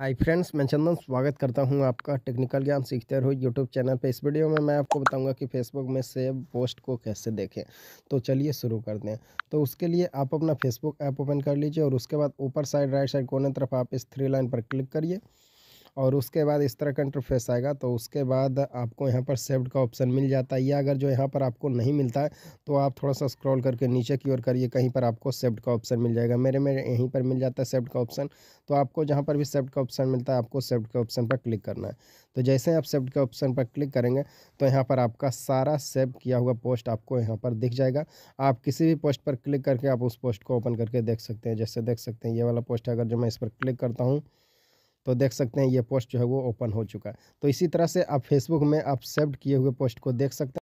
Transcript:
hi friends मैं चंदन स्वागत करता हूं आपका टेक्निकल ज्ञान सीखते रहो यूट्यूब चैनल पे इस वीडियो में मैं आपको बताऊंगा कि फेसबुक में सेव पोस्ट को कैसे देखें तो चलिए शुरू कर दें तो उसके लिए आप अपना फेसबुक ऐप ओपन कर लीजिए और उसके बाद ऊपर साइड राइट साइड कोने तरफ आप इस थ्री लाइन पर क्लिक करिए और उसके बाद इस तरह का इंटरफेस आएगा तो उसके बाद आपको यहाँ पर सेव्ड का ऑप्शन मिल जाता है या अगर जो यहाँ पर आपको नहीं मिलता है तो आप थोड़ा सा स्क्रॉल करके नीचे की ओर करिए कहीं पर आपको सेव्ड का ऑप्शन मिल जाएगा मेरे में यहीं पर मिल जाता है सेव्ड का ऑप्शन तो आपको जहाँ पर भी सेव्ड का ऑप्शन मिलता है आपको सेव्ड के ऑप्शन पर क्लिक करना है तो जैसे आप सेव्ड के ऑप्शन पर क्लिक करेंगे तो यहाँ पर आपका सारा सेव किया हुआ पोस्ट आपको यहाँ पर दिख जाएगा आप किसी भी पोस्ट पर क्लिक करके आप उस पोस्ट को ओपन करके देख सकते हैं जैसे देख सकते हैं ये वाला पोस्ट अगर जो मैं इस पर क्लिक करता हूँ तो देख सकते हैं ये पोस्ट जो है वो ओपन हो चुका है तो इसी तरह से आप फेसबुक में आप सेव्ड किए हुए पोस्ट को देख सकते हैं